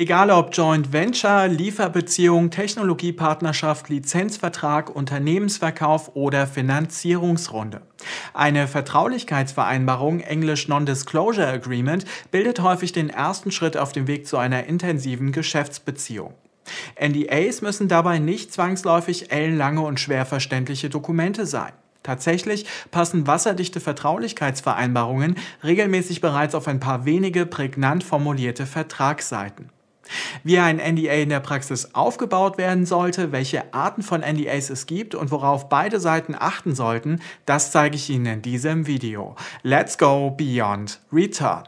Egal ob Joint Venture, Lieferbeziehung, Technologiepartnerschaft, Lizenzvertrag, Unternehmensverkauf oder Finanzierungsrunde. Eine Vertraulichkeitsvereinbarung, englisch Non-Disclosure Agreement, bildet häufig den ersten Schritt auf dem Weg zu einer intensiven Geschäftsbeziehung. NDAs müssen dabei nicht zwangsläufig ellenlange und schwer verständliche Dokumente sein. Tatsächlich passen wasserdichte Vertraulichkeitsvereinbarungen regelmäßig bereits auf ein paar wenige prägnant formulierte Vertragsseiten wie ein NDA in der Praxis aufgebaut werden sollte, welche Arten von NDAs es gibt und worauf beide Seiten achten sollten, das zeige ich Ihnen in diesem Video. Let's go beyond return.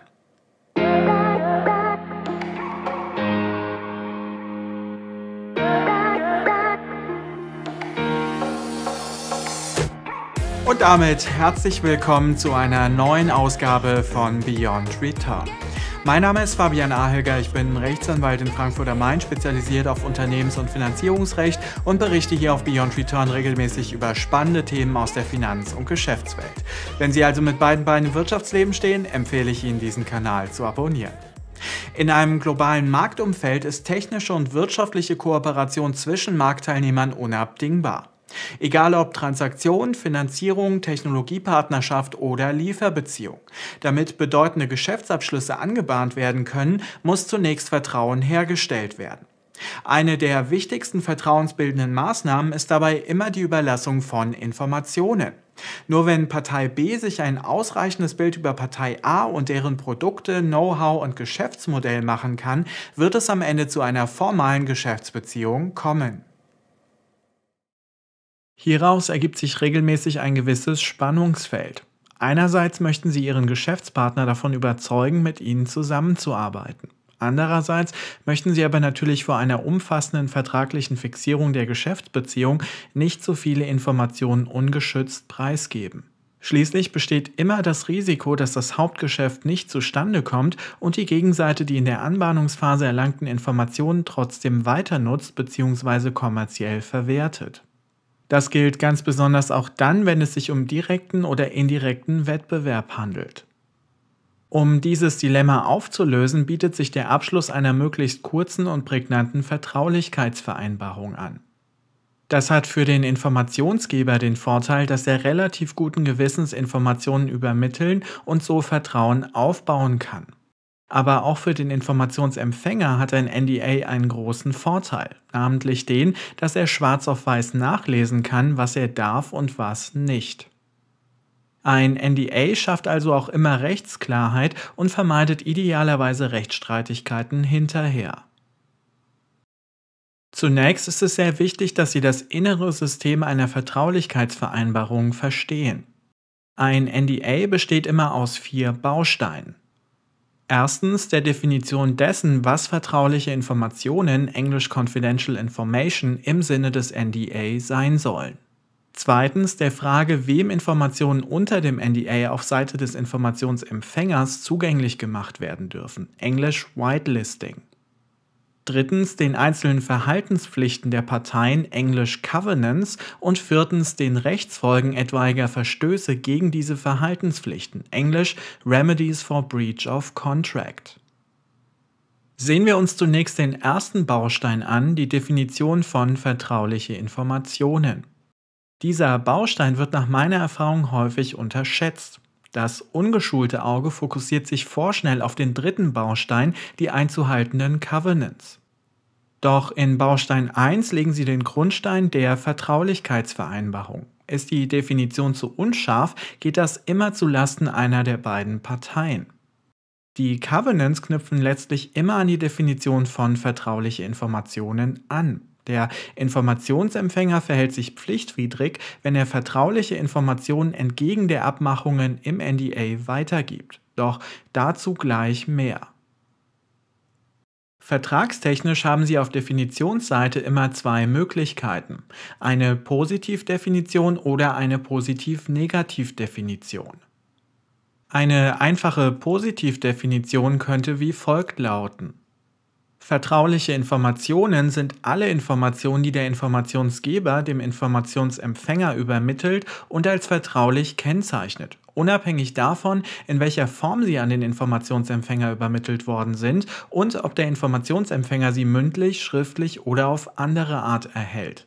Und damit herzlich willkommen zu einer neuen Ausgabe von Beyond Return. Mein Name ist Fabian Ahelger, ich bin Rechtsanwalt in Frankfurt am Main, spezialisiert auf Unternehmens- und Finanzierungsrecht und berichte hier auf Beyond Return regelmäßig über spannende Themen aus der Finanz- und Geschäftswelt. Wenn Sie also mit beiden Beinen im Wirtschaftsleben stehen, empfehle ich Ihnen, diesen Kanal zu abonnieren. In einem globalen Marktumfeld ist technische und wirtschaftliche Kooperation zwischen Marktteilnehmern unabdingbar. Egal ob Transaktion, Finanzierung, Technologiepartnerschaft oder Lieferbeziehung. Damit bedeutende Geschäftsabschlüsse angebahnt werden können, muss zunächst Vertrauen hergestellt werden. Eine der wichtigsten vertrauensbildenden Maßnahmen ist dabei immer die Überlassung von Informationen. Nur wenn Partei B sich ein ausreichendes Bild über Partei A und deren Produkte, Know-how und Geschäftsmodell machen kann, wird es am Ende zu einer formalen Geschäftsbeziehung kommen. Hieraus ergibt sich regelmäßig ein gewisses Spannungsfeld. Einerseits möchten sie ihren Geschäftspartner davon überzeugen, mit ihnen zusammenzuarbeiten. Andererseits möchten sie aber natürlich vor einer umfassenden vertraglichen Fixierung der Geschäftsbeziehung nicht so viele Informationen ungeschützt preisgeben. Schließlich besteht immer das Risiko, dass das Hauptgeschäft nicht zustande kommt und die Gegenseite die in der Anbahnungsphase erlangten Informationen trotzdem weiter nutzt bzw. kommerziell verwertet. Das gilt ganz besonders auch dann, wenn es sich um direkten oder indirekten Wettbewerb handelt. Um dieses Dilemma aufzulösen, bietet sich der Abschluss einer möglichst kurzen und prägnanten Vertraulichkeitsvereinbarung an. Das hat für den Informationsgeber den Vorteil, dass er relativ guten Gewissens Informationen übermitteln und so Vertrauen aufbauen kann aber auch für den Informationsempfänger hat ein NDA einen großen Vorteil, namentlich den, dass er schwarz auf weiß nachlesen kann, was er darf und was nicht. Ein NDA schafft also auch immer Rechtsklarheit und vermeidet idealerweise Rechtsstreitigkeiten hinterher. Zunächst ist es sehr wichtig, dass Sie das innere System einer Vertraulichkeitsvereinbarung verstehen. Ein NDA besteht immer aus vier Bausteinen. Erstens der Definition dessen, was vertrauliche Informationen, Englisch Confidential Information, im Sinne des NDA sein sollen. Zweitens der Frage, wem Informationen unter dem NDA auf Seite des Informationsempfängers zugänglich gemacht werden dürfen, Englisch Whitelisting drittens den einzelnen Verhaltenspflichten der Parteien (englisch Covenants) und viertens den Rechtsfolgen etwaiger Verstöße gegen diese Verhaltenspflichten (englisch Remedies for breach of contract). Sehen wir uns zunächst den ersten Baustein an, die Definition von vertrauliche Informationen. Dieser Baustein wird nach meiner Erfahrung häufig unterschätzt. Das ungeschulte Auge fokussiert sich vorschnell auf den dritten Baustein, die einzuhaltenden Covenants. Doch in Baustein 1 legen sie den Grundstein der Vertraulichkeitsvereinbarung. Ist die Definition zu unscharf, geht das immer zu Lasten einer der beiden Parteien. Die Covenants knüpfen letztlich immer an die Definition von vertrauliche Informationen an. Der Informationsempfänger verhält sich pflichtwidrig, wenn er vertrauliche Informationen entgegen der Abmachungen im NDA weitergibt. Doch dazu gleich mehr. Vertragstechnisch haben Sie auf Definitionsseite immer zwei Möglichkeiten, eine Positivdefinition oder eine Positiv-Negativ-Definition. Eine einfache Positivdefinition könnte wie folgt lauten. Vertrauliche Informationen sind alle Informationen, die der Informationsgeber dem Informationsempfänger übermittelt und als vertraulich kennzeichnet, unabhängig davon, in welcher Form sie an den Informationsempfänger übermittelt worden sind und ob der Informationsempfänger sie mündlich, schriftlich oder auf andere Art erhält.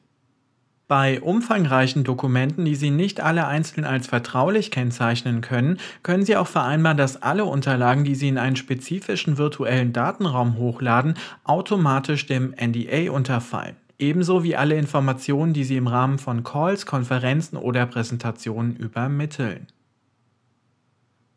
Bei umfangreichen Dokumenten, die Sie nicht alle einzeln als vertraulich kennzeichnen können, können Sie auch vereinbaren, dass alle Unterlagen, die Sie in einen spezifischen virtuellen Datenraum hochladen, automatisch dem NDA unterfallen. Ebenso wie alle Informationen, die Sie im Rahmen von Calls, Konferenzen oder Präsentationen übermitteln.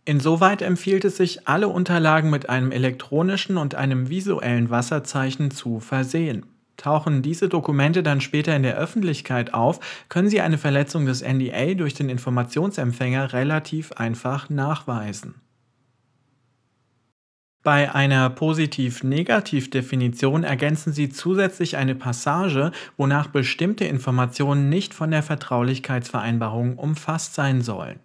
Insoweit empfiehlt es sich, alle Unterlagen mit einem elektronischen und einem visuellen Wasserzeichen zu versehen. Tauchen diese Dokumente dann später in der Öffentlichkeit auf, können sie eine Verletzung des NDA durch den Informationsempfänger relativ einfach nachweisen. Bei einer Positiv-Negativ-Definition ergänzen Sie zusätzlich eine Passage, wonach bestimmte Informationen nicht von der Vertraulichkeitsvereinbarung umfasst sein sollen.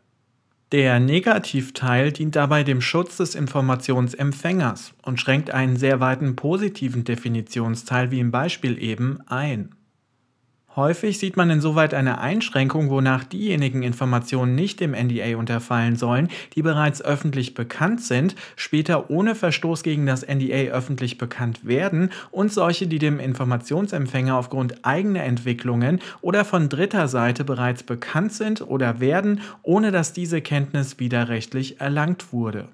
Der Negativteil dient dabei dem Schutz des Informationsempfängers und schränkt einen sehr weiten positiven Definitionsteil wie im Beispiel eben ein Häufig sieht man insoweit eine Einschränkung, wonach diejenigen Informationen nicht dem NDA unterfallen sollen, die bereits öffentlich bekannt sind, später ohne Verstoß gegen das NDA öffentlich bekannt werden und solche, die dem Informationsempfänger aufgrund eigener Entwicklungen oder von dritter Seite bereits bekannt sind oder werden, ohne dass diese Kenntnis widerrechtlich erlangt wurde.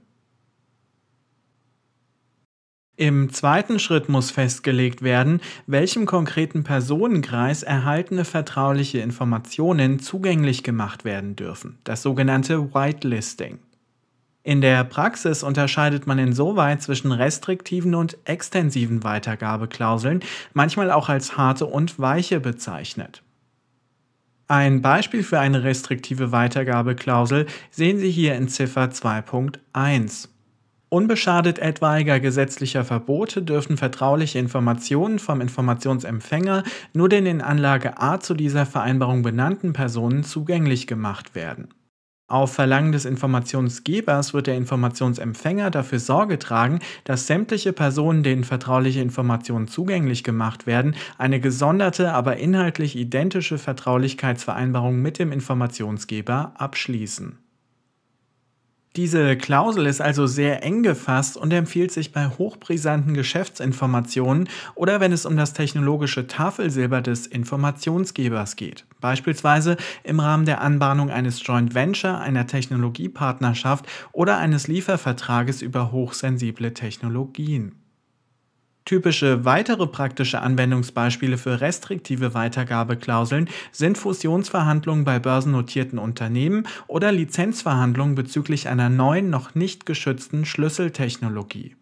Im zweiten Schritt muss festgelegt werden, welchem konkreten Personenkreis erhaltene vertrauliche Informationen zugänglich gemacht werden dürfen, das sogenannte Whitelisting. In der Praxis unterscheidet man insoweit zwischen restriktiven und extensiven Weitergabeklauseln, manchmal auch als harte und weiche bezeichnet. Ein Beispiel für eine restriktive Weitergabeklausel sehen Sie hier in Ziffer 2.1. Unbeschadet etwaiger gesetzlicher Verbote dürfen vertrauliche Informationen vom Informationsempfänger nur den in Anlage A zu dieser Vereinbarung benannten Personen zugänglich gemacht werden. Auf Verlangen des Informationsgebers wird der Informationsempfänger dafür Sorge tragen, dass sämtliche Personen, denen vertrauliche Informationen zugänglich gemacht werden, eine gesonderte, aber inhaltlich identische Vertraulichkeitsvereinbarung mit dem Informationsgeber abschließen. Diese Klausel ist also sehr eng gefasst und empfiehlt sich bei hochbrisanten Geschäftsinformationen oder wenn es um das technologische Tafelsilber des Informationsgebers geht. Beispielsweise im Rahmen der Anbahnung eines Joint Venture, einer Technologiepartnerschaft oder eines Liefervertrages über hochsensible Technologien. Typische weitere praktische Anwendungsbeispiele für restriktive Weitergabeklauseln sind Fusionsverhandlungen bei börsennotierten Unternehmen oder Lizenzverhandlungen bezüglich einer neuen, noch nicht geschützten Schlüsseltechnologie.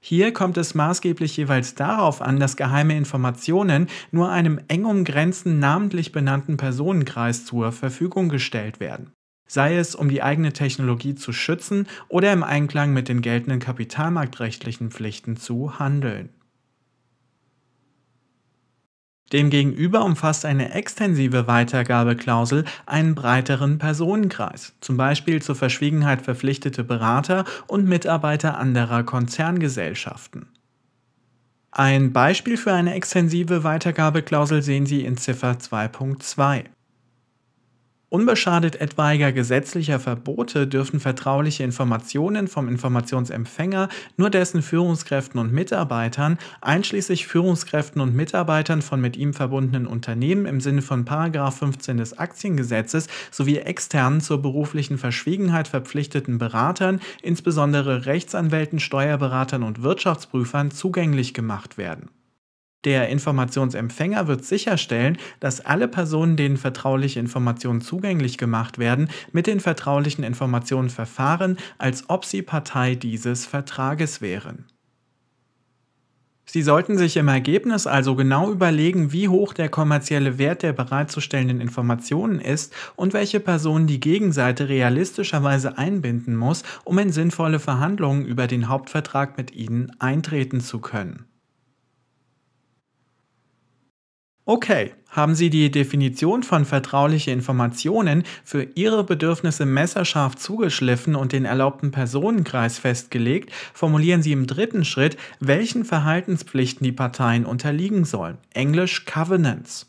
Hier kommt es maßgeblich jeweils darauf an, dass geheime Informationen nur einem eng umgrenzten namentlich benannten Personenkreis zur Verfügung gestellt werden sei es um die eigene Technologie zu schützen oder im Einklang mit den geltenden kapitalmarktrechtlichen Pflichten zu handeln. Demgegenüber umfasst eine extensive Weitergabeklausel einen breiteren Personenkreis, zum Beispiel zur Verschwiegenheit verpflichtete Berater und Mitarbeiter anderer Konzerngesellschaften. Ein Beispiel für eine extensive Weitergabeklausel sehen Sie in Ziffer 2.2. Unbeschadet etwaiger gesetzlicher Verbote dürfen vertrauliche Informationen vom Informationsempfänger nur dessen Führungskräften und Mitarbeitern, einschließlich Führungskräften und Mitarbeitern von mit ihm verbundenen Unternehmen im Sinne von 15 des Aktiengesetzes sowie externen zur beruflichen Verschwiegenheit verpflichteten Beratern, insbesondere Rechtsanwälten, Steuerberatern und Wirtschaftsprüfern zugänglich gemacht werden. Der Informationsempfänger wird sicherstellen, dass alle Personen, denen vertrauliche Informationen zugänglich gemacht werden, mit den vertraulichen Informationen verfahren, als ob sie Partei dieses Vertrages wären. Sie sollten sich im Ergebnis also genau überlegen, wie hoch der kommerzielle Wert der bereitzustellenden Informationen ist und welche Personen die Gegenseite realistischerweise einbinden muss, um in sinnvolle Verhandlungen über den Hauptvertrag mit ihnen eintreten zu können. Okay, haben Sie die Definition von vertrauliche Informationen für Ihre Bedürfnisse messerscharf zugeschliffen und den erlaubten Personenkreis festgelegt, formulieren Sie im dritten Schritt, welchen Verhaltenspflichten die Parteien unterliegen sollen. Englisch Covenants.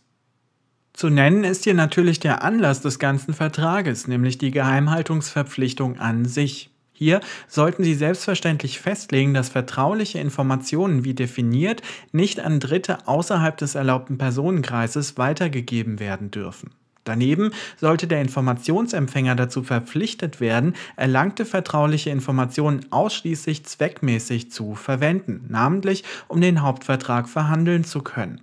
Zu nennen ist hier natürlich der Anlass des ganzen Vertrages, nämlich die Geheimhaltungsverpflichtung an sich. Hier sollten Sie selbstverständlich festlegen, dass vertrauliche Informationen wie definiert nicht an Dritte außerhalb des erlaubten Personenkreises weitergegeben werden dürfen. Daneben sollte der Informationsempfänger dazu verpflichtet werden, erlangte vertrauliche Informationen ausschließlich zweckmäßig zu verwenden, namentlich um den Hauptvertrag verhandeln zu können.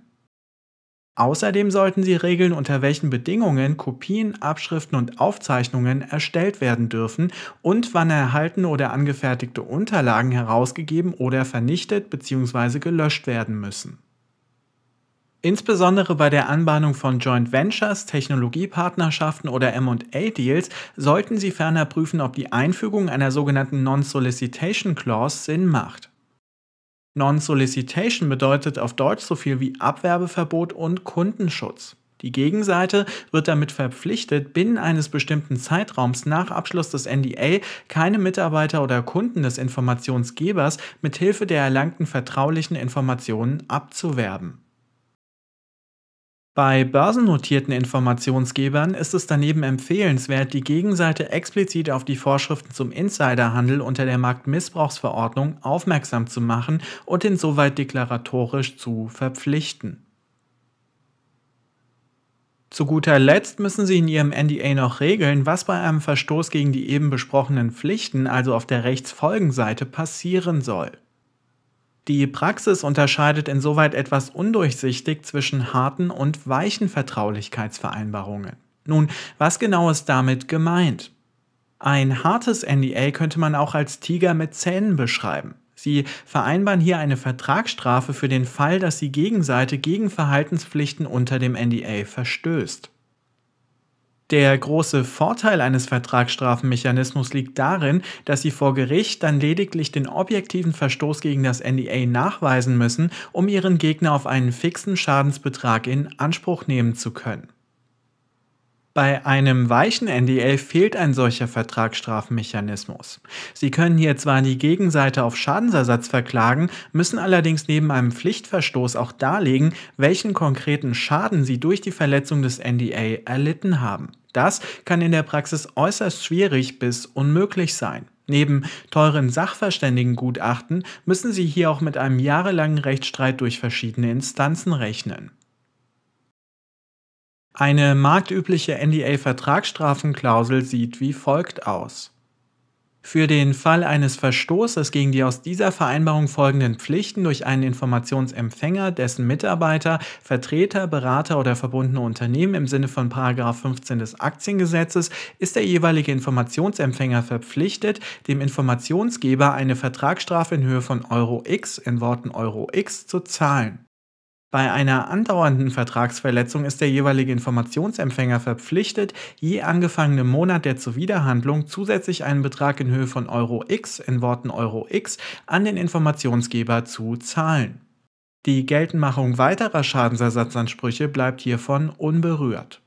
Außerdem sollten sie regeln, unter welchen Bedingungen Kopien, Abschriften und Aufzeichnungen erstellt werden dürfen und wann erhaltene oder angefertigte Unterlagen herausgegeben oder vernichtet bzw. gelöscht werden müssen. Insbesondere bei der Anbahnung von Joint Ventures, Technologiepartnerschaften oder MA-Deals sollten Sie ferner prüfen, ob die Einfügung einer sogenannten Non-Solicitation Clause Sinn macht. Non-Solicitation bedeutet auf Deutsch so viel wie Abwerbeverbot und Kundenschutz. Die Gegenseite wird damit verpflichtet, binnen eines bestimmten Zeitraums nach Abschluss des NDA keine Mitarbeiter oder Kunden des Informationsgebers mit Hilfe der erlangten vertraulichen Informationen abzuwerben. Bei börsennotierten Informationsgebern ist es daneben empfehlenswert, die Gegenseite explizit auf die Vorschriften zum Insiderhandel unter der Marktmissbrauchsverordnung aufmerksam zu machen und insoweit deklaratorisch zu verpflichten. Zu guter Letzt müssen Sie in Ihrem NDA noch regeln, was bei einem Verstoß gegen die eben besprochenen Pflichten, also auf der Rechtsfolgenseite, passieren soll. Die Praxis unterscheidet insoweit etwas undurchsichtig zwischen harten und weichen Vertraulichkeitsvereinbarungen. Nun, was genau ist damit gemeint? Ein hartes NDA könnte man auch als Tiger mit Zähnen beschreiben. Sie vereinbaren hier eine Vertragsstrafe für den Fall, dass die Gegenseite gegen Verhaltenspflichten unter dem NDA verstößt. Der große Vorteil eines Vertragsstrafenmechanismus liegt darin, dass Sie vor Gericht dann lediglich den objektiven Verstoß gegen das NDA nachweisen müssen, um Ihren Gegner auf einen fixen Schadensbetrag in Anspruch nehmen zu können. Bei einem weichen NDA fehlt ein solcher Vertragsstrafenmechanismus. Sie können hier zwar die Gegenseite auf Schadensersatz verklagen, müssen allerdings neben einem Pflichtverstoß auch darlegen, welchen konkreten Schaden Sie durch die Verletzung des NDA erlitten haben. Das kann in der Praxis äußerst schwierig bis unmöglich sein. Neben teuren Sachverständigengutachten müssen Sie hier auch mit einem jahrelangen Rechtsstreit durch verschiedene Instanzen rechnen. Eine marktübliche NDA-Vertragsstrafenklausel sieht wie folgt aus. Für den Fall eines Verstoßes gegen die aus dieser Vereinbarung folgenden Pflichten durch einen Informationsempfänger, dessen Mitarbeiter, Vertreter, Berater oder verbundene Unternehmen im Sinne von 15 des Aktiengesetzes ist der jeweilige Informationsempfänger verpflichtet, dem Informationsgeber eine Vertragsstrafe in Höhe von Euro X in Worten Euro X zu zahlen bei einer andauernden Vertragsverletzung ist der jeweilige Informationsempfänger verpflichtet, je angefangenem Monat der Zuwiderhandlung zusätzlich einen Betrag in Höhe von Euro X in Worten Euro X an den Informationsgeber zu zahlen. Die Geltendmachung weiterer Schadensersatzansprüche bleibt hiervon unberührt.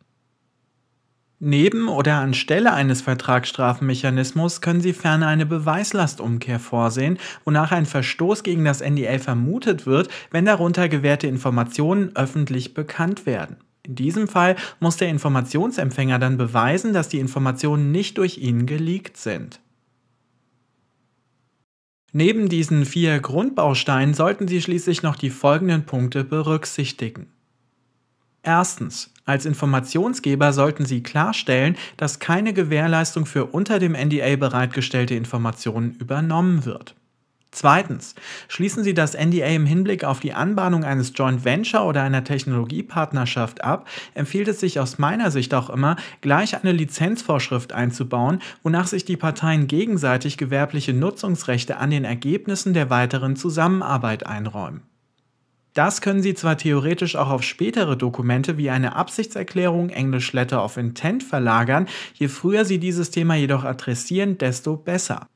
Neben oder anstelle eines Vertragsstrafenmechanismus können Sie ferner eine Beweislastumkehr vorsehen, wonach ein Verstoß gegen das NDA vermutet wird, wenn darunter gewährte Informationen öffentlich bekannt werden. In diesem Fall muss der Informationsempfänger dann beweisen, dass die Informationen nicht durch ihn geleakt sind. Neben diesen vier Grundbausteinen sollten Sie schließlich noch die folgenden Punkte berücksichtigen. Erstens. Als Informationsgeber sollten Sie klarstellen, dass keine Gewährleistung für unter dem NDA bereitgestellte Informationen übernommen wird. Zweitens, schließen Sie das NDA im Hinblick auf die Anbahnung eines Joint Venture oder einer Technologiepartnerschaft ab, empfiehlt es sich aus meiner Sicht auch immer, gleich eine Lizenzvorschrift einzubauen, wonach sich die Parteien gegenseitig gewerbliche Nutzungsrechte an den Ergebnissen der weiteren Zusammenarbeit einräumen. Das können Sie zwar theoretisch auch auf spätere Dokumente wie eine Absichtserklärung, Englisch Letter of Intent verlagern, je früher Sie dieses Thema jedoch adressieren, desto besser.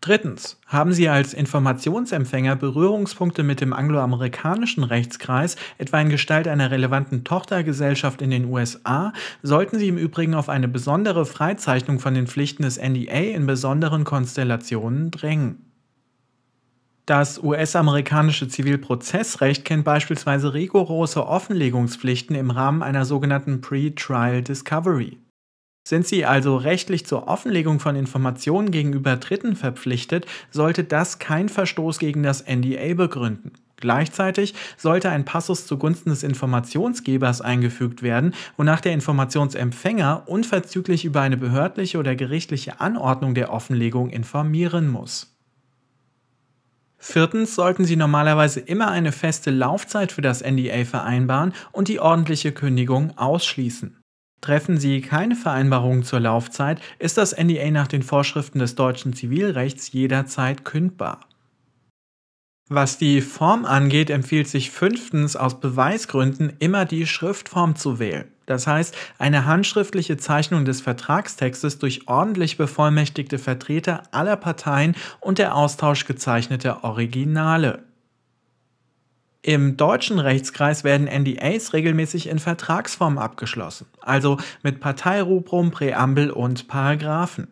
Drittens. Haben Sie als Informationsempfänger Berührungspunkte mit dem angloamerikanischen Rechtskreis, etwa in Gestalt einer relevanten Tochtergesellschaft in den USA, sollten Sie im Übrigen auf eine besondere Freizeichnung von den Pflichten des NDA in besonderen Konstellationen drängen. Das US-amerikanische Zivilprozessrecht kennt beispielsweise rigorose Offenlegungspflichten im Rahmen einer sogenannten Pre-Trial Discovery. Sind Sie also rechtlich zur Offenlegung von Informationen gegenüber Dritten verpflichtet, sollte das kein Verstoß gegen das NDA begründen. Gleichzeitig sollte ein Passus zugunsten des Informationsgebers eingefügt werden, wonach der Informationsempfänger unverzüglich über eine behördliche oder gerichtliche Anordnung der Offenlegung informieren muss. Viertens sollten Sie normalerweise immer eine feste Laufzeit für das NDA vereinbaren und die ordentliche Kündigung ausschließen. Treffen Sie keine Vereinbarung zur Laufzeit, ist das NDA nach den Vorschriften des deutschen Zivilrechts jederzeit kündbar. Was die Form angeht, empfiehlt sich fünftens aus Beweisgründen immer die Schriftform zu wählen. Das heißt, eine handschriftliche Zeichnung des Vertragstextes durch ordentlich bevollmächtigte Vertreter aller Parteien und der Austausch gezeichneter Originale. Im deutschen Rechtskreis werden NDAs regelmäßig in Vertragsform abgeschlossen, also mit Parteirubrum, Präambel und Paragraphen.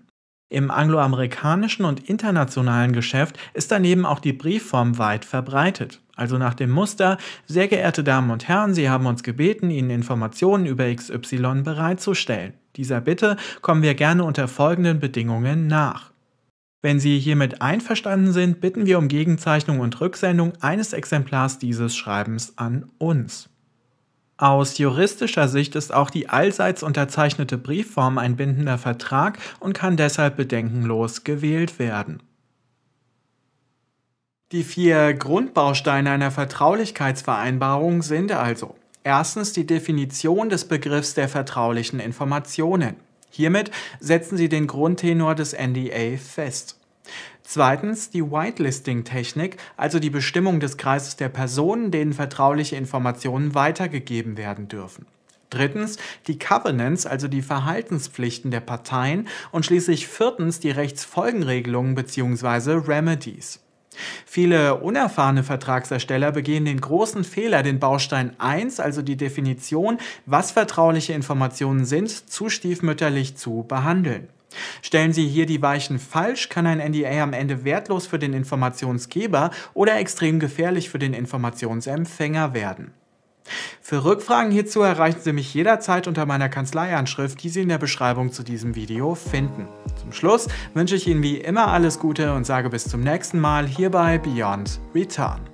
Im angloamerikanischen und internationalen Geschäft ist daneben auch die Briefform weit verbreitet. Also nach dem Muster, sehr geehrte Damen und Herren, Sie haben uns gebeten, Ihnen Informationen über XY bereitzustellen. Dieser Bitte kommen wir gerne unter folgenden Bedingungen nach. Wenn Sie hiermit einverstanden sind, bitten wir um Gegenzeichnung und Rücksendung eines Exemplars dieses Schreibens an uns. Aus juristischer Sicht ist auch die allseits unterzeichnete Briefform ein bindender Vertrag und kann deshalb bedenkenlos gewählt werden. Die vier Grundbausteine einer Vertraulichkeitsvereinbarung sind also erstens die Definition des Begriffs der vertraulichen Informationen. Hiermit setzen Sie den Grundtenor des NDA fest. Zweitens die Whitelisting-Technik, also die Bestimmung des Kreises der Personen, denen vertrauliche Informationen weitergegeben werden dürfen. Drittens die Covenants, also die Verhaltenspflichten der Parteien. Und schließlich viertens die Rechtsfolgenregelungen bzw. Remedies. Viele unerfahrene Vertragsersteller begehen den großen Fehler, den Baustein 1, also die Definition, was vertrauliche Informationen sind, zu stiefmütterlich zu behandeln. Stellen Sie hier die Weichen falsch, kann ein NDA am Ende wertlos für den Informationsgeber oder extrem gefährlich für den Informationsempfänger werden. Für Rückfragen hierzu erreichen Sie mich jederzeit unter meiner Kanzleianschrift, die Sie in der Beschreibung zu diesem Video finden. Zum Schluss wünsche ich Ihnen wie immer alles Gute und sage bis zum nächsten Mal hier bei Beyond Return.